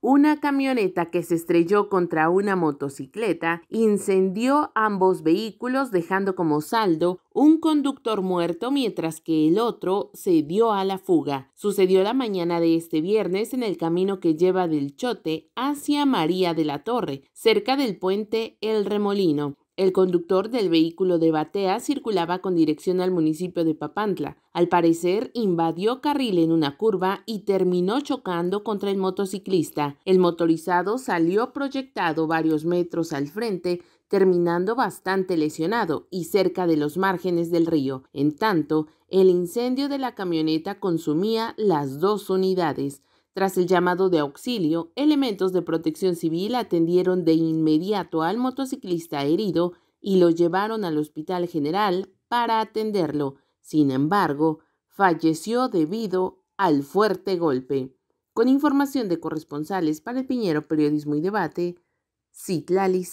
Una camioneta que se estrelló contra una motocicleta incendió ambos vehículos dejando como saldo un conductor muerto mientras que el otro se dio a la fuga. Sucedió la mañana de este viernes en el camino que lleva del Chote hacia María de la Torre, cerca del puente El Remolino. El conductor del vehículo de Batea circulaba con dirección al municipio de Papantla. Al parecer, invadió carril en una curva y terminó chocando contra el motociclista. El motorizado salió proyectado varios metros al frente, terminando bastante lesionado y cerca de los márgenes del río. En tanto, el incendio de la camioneta consumía las dos unidades. Tras el llamado de auxilio, elementos de protección civil atendieron de inmediato al motociclista herido y lo llevaron al Hospital General para atenderlo. Sin embargo, falleció debido al fuerte golpe. Con información de corresponsales para el Piñero Periodismo y Debate, Citlali